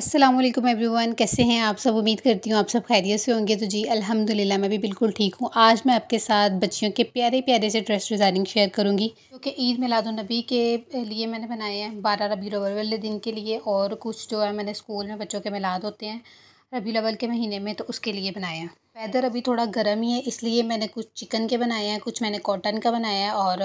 अस्सलाम वालेकुम एवरीवन कैसे हैं आप सब उम्मीद करती हूँ आप सब खैरियत से होंगे तो जी अल्हम्दुलिल्लाह मैं भी बिल्कुल ठीक हूँ आज मैं आपके साथ बच्चियों के प्यारे प्यारे से ड्रेस डिज़ाइनिंग शेयर करूँगी क्योंकि तो ईद मिलादुलनबी के लिए मैंने बनाए हैं बारह रबी अवल वाले दिन के लिए और कुछ जो है मैंने स्कूल में बच्चों के मिलाद होते हैं रबी अवल के महीने में तो उसके लिए बनाए हैं वेदर अभी थोड़ा गर्म ही है इसलिए मैंने कुछ चिकन के बनाए हैं कुछ मैंने कॉटन का बनाया है और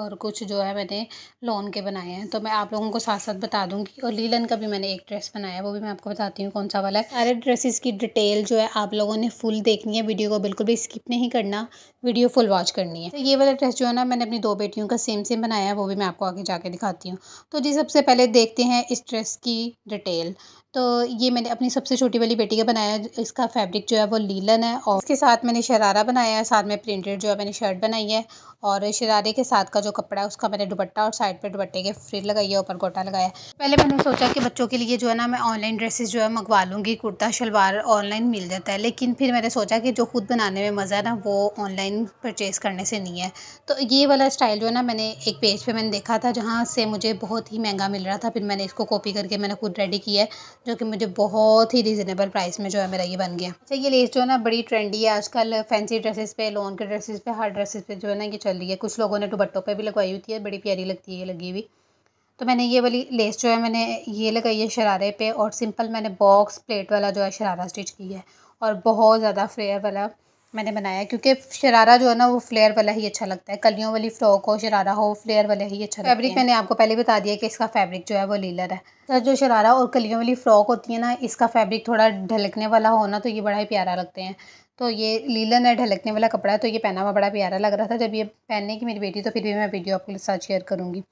और कुछ जो है मैंने लॉन के बनाए हैं तो मैं आप लोगों को साथ साथ बता दूंगी और लीलन का भी मैंने एक ड्रेस बनाया है वो भी मैं आपको बताती हूँ कौन सा वाला है सारे ड्रेसेस की डिटेल जो है आप लोगों ने फुल देखनी है वीडियो को बिल्कुल भी स्किप नहीं करना वीडियो फुल वॉच करनी है तो ये वाला ड्रेस जो है ना मैंने अपनी दो बेटियों का सेम सेम बनाया है वो भी मैं आपको आगे जाके दिखाती हूँ तो जी सबसे पहले देखते हैं इस ड्रेस की डिटेल तो ये मैंने अपनी सबसे छोटी वाली बेटी का बनाया इसका फैब्रिक जो है वो लीलन है और इसके साथ मैंने शरारा बनाया है साथ में प्रिंटेड जो है मैंने शर्ट बनाई है और शरारे के साथ का जो कपड़ा है उसका मैंने दुपट्टा और साइड पे दुपट्टे के फ्रिल लगाई है ऊपर गोटा लगाया पहले मैंने सोचा कि बच्चों के लिए जो है ना मैं ऑनलाइन ड्रेसेस जो है मंगवा लूँगी कुर्ता शलवार ऑनलाइन मिल जाता है लेकिन फिर मैंने सोचा कि जो खुद बनाने में मज़ा है ना वो ऑनलाइन परचेज़ करने से नहीं है तो ये वाला स्टाइल जो है ना मैंने एक पेज पर मैंने देखा था जहाँ से मुझे बहुत ही महंगा मिल रहा था फिर मैंने इसको कॉपी करके मैंने खुद रेडी किया है जो कि मुझे बहुत ही रिजनेबल प्राइस में जो है मेरा ये बन गया अच्छा ये लेस जो है ना बड़ी बड़ी ट्रेंडी है आजकल फैंसी ड्रेसेस पे लोन के ड्रेसेस पे हर ड्रेसेस पे जो है ना ये चल रही है कुछ लोगों ने दुपट्टों पे भी लगवाई हुई है बड़ी प्यारी लगती है ये लगी हुई तो मैंने ये वाली लेस जो है मैंने ये लगाई है शरारे पे और सिंपल मैंने बॉक्स प्लेट वाला जो है शरारा स्टिच किया है और बहुत ज़्यादा फ्लेयर वाला मैंने बनाया क्योंकि शरारा जो है ना वो फ्लेयर वाला ही अच्छा लगता है कलियों वाली फ्रॉक हो शरारा हो फ्लेयर वाला ही अच्छा फैब्रिक मैंने आपको पहले बता दिया कि इसका फैब्रिक जो है वो लीलर है सर जो शरारा और कलियों वाली फ्रॉक होती है ना इसका फैब्रिक थोड़ा ढलकने वाला हो ना तो ये बड़ा ही प्यारा लगते हैं तो ये लीलर है ढलकने वाला कपड़ा है तो ये पहना हुआ बड़ा प्यारा लग रहा था जब ये पहनने की मेरी बेटी तो फिर भी मैं वीडियो आपके साथ शेयर करूँगी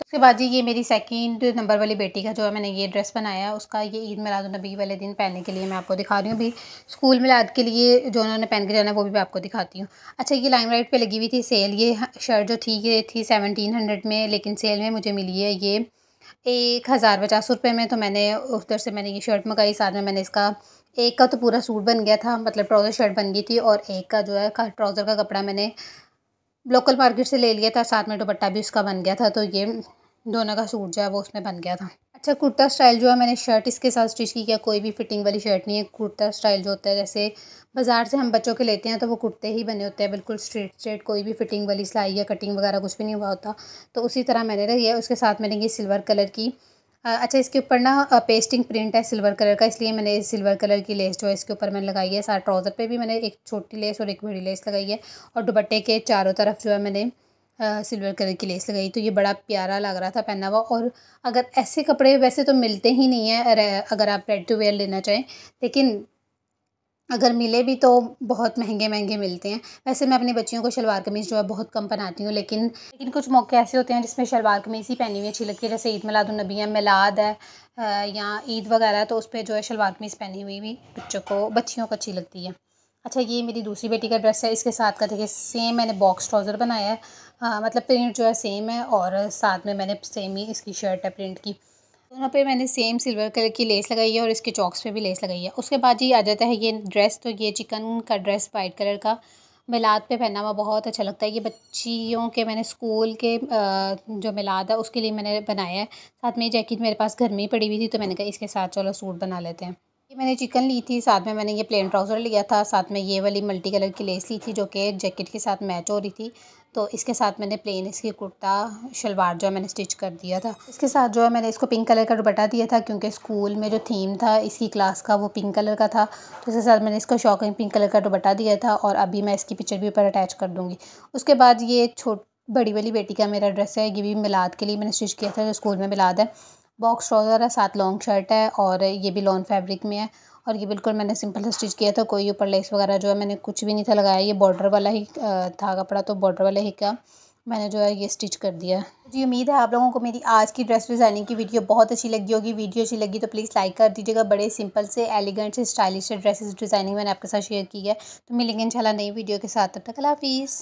तो उसके बाद जी ये मेरी सेकंड नंबर वाली बेटी का जो है मैंने ये ड्रेस बनाया उसका ये ईद नबी वाले दिन पहनने के लिए मैं आपको दिखा रही हूँ अभी स्कूल मिलाद के लिए जो उन्होंने पहन के जाना है वो भी मैं आपको दिखाती हूँ अच्छा ये लाइम राइट पर लगी हुई थी सेल ये शर्ट जो थी ये थी सेवनटीन हंड्रेड में लेकिन सेल में मुझे मिली है ये एक हज़ार पचास रुपये में तो मैंने उधर से मैंने ये शर्ट मंगाई साथ में मैंने इसका एक का तो पूरा सूट बन गया था मतलब ट्राउज़र शर्ट बन गई थी और एक का जो है ट्राउज़र का कपड़ा मैंने लोकल मार्केट से ले लिया था साथ में दुपट्टा भी उसका बन गया था तो ये दोनों का सूट जो है वो उसमें बन गया था अच्छा कुर्ता स्टाइल जो है मैंने शर्ट इसके साथ स्टिच की क्या कोई भी फिटिंग वाली शर्ट नहीं है कुर्ता स्टाइल जो होता है जैसे बाज़ार से हम बच्चों के लेते हैं तो वो कुर्ते ही बने होते हैं बिल्कुल स्ट्रेट स्ट्रेट कोई भी फिटिंग वाली सिलाई या कटिंग वगैरह कुछ भी नहीं हुआ होता तो उसी तरह मैंने रही है उसके साथ मैंने ये सिल्वर कलर की अच्छा इसके ऊपर ना पेस्टिंग प्रिंट है सिल्वर कलर का इसलिए मैंने सिल्वर कलर की लेस जो है इसके ऊपर मैंने लगाई है सारा ट्राउज़र पे भी मैंने एक छोटी लेस और एक बड़ी लेस लगाई है और दुपट्टे के चारों तरफ जो है मैंने सिल्वर कलर की लेस लगाई तो ये बड़ा प्यारा लग रहा था पहना हुआ और अगर ऐसे कपड़े वैसे तो मिलते ही नहीं है अगर आप रेड टू वेयर लेना चाहें लेकिन अगर मिले भी तो बहुत महंगे महंगे मिलते हैं वैसे मैं अपनी बच्चियों को शलवार कमीज़ जो है बहुत कम पहनाती हूँ लेकिन लेकिन कुछ मौके ऐसे होते हैं जिसमें शलवार कमीज़ ही पहनी हुई अच्छी लगती है जैसे ईद मिलादुलनबी है मिलाद है या ईद वगैरह है तो उस पर जो है शलवार कमीज़ पहनी हुई भी बच्चों को बच्चियों को अच्छी लगती है अच्छा ये मेरी दूसरी बेटी का ड्रेस है इसके साथ का देखिए सेम मैंने बॉक्स ट्राउज़र बनाया है मतलब प्रिंट जो है सेम है और साथ में मैंने सेम ही इसकी शर्ट है प्रिंट की दोनों पे मैंने सेम सिल्वर कलर की लेस लगाई है और इसके चौक्स पे भी लेस लगाई है उसके बाद जी आ जाता है ये ड्रेस तो ये चिकन का ड्रेस वाइट कलर का मिलाद पे पहना हुआ बहुत अच्छा लगता है ये बच्चियों के मैंने स्कूल के जो मिलाद है उसके लिए मैंने बनाया है साथ में ये जैकेट मेरे पास घर में ही पड़ी हुई थी तो मैंने कहा इसके साथ चलो सूट बना लेते हैं ये मैंने चिकन ली थी साथ में मैंने ये प्लेन ट्राउज़र लिया था साथ में ये वाली मल्टी कलर की लेस ली थी जो कि जैकेट के साथ मैच हो रही थी तो इसके साथ मैंने प्लेन इसकी कुर्ता शलवार जो है मैंने स्टिच कर दिया था इसके साथ जो है मैंने इसको पिंक कलर का दुपट्टा दिया था क्योंकि स्कूल में जो थीम था इसकी क्लास का वो पिंक कलर का था तो इसके साथ मैंने इसको शॉकिंग पिंक कलर का दुपट्टा दिया था और अभी मैं इसकी पिक्चर भी ऊपर अटैच कर दूँगी उसके बाद ये छोट बड़ी वाली बेटी का मेरा ड्रेस है ये भी मिलाद के लिए मैंने स्टिच किया था जो स्कूल में मिलाद है बॉक्स ट्राउज़र है साथ लॉन्ग शर्ट है और ये भी लॉन्ग फैब्रिक में है और ये बिल्कुल मैंने सिंपल स्टिच किया था कोई ऊपर लेस वगैरह जो है मैंने कुछ भी नहीं था लगाया ये बॉर्डर वाला ही था कपड़ा तो बॉर्डर वाला ही का मैंने जो है ये स्टिच कर दिया जी उम्मीद है आप लोगों को मेरी आज की ड्रेस डिज़ाइनिंग की वीडियो बहुत अच्छी लगी होगी वीडियो अच्छी लगी तो प्लीज़ लाइक कर दीजिएगा बड़े सिंपल से एलिगेंट से स्टाइलिश से ड्रेसेस डिज़ाइनिंग मैंने आपके साथ शेयर की है तो मिलेंगे इंशाल्लाह नई वीडियो के साथ तब तक अला हाफिज़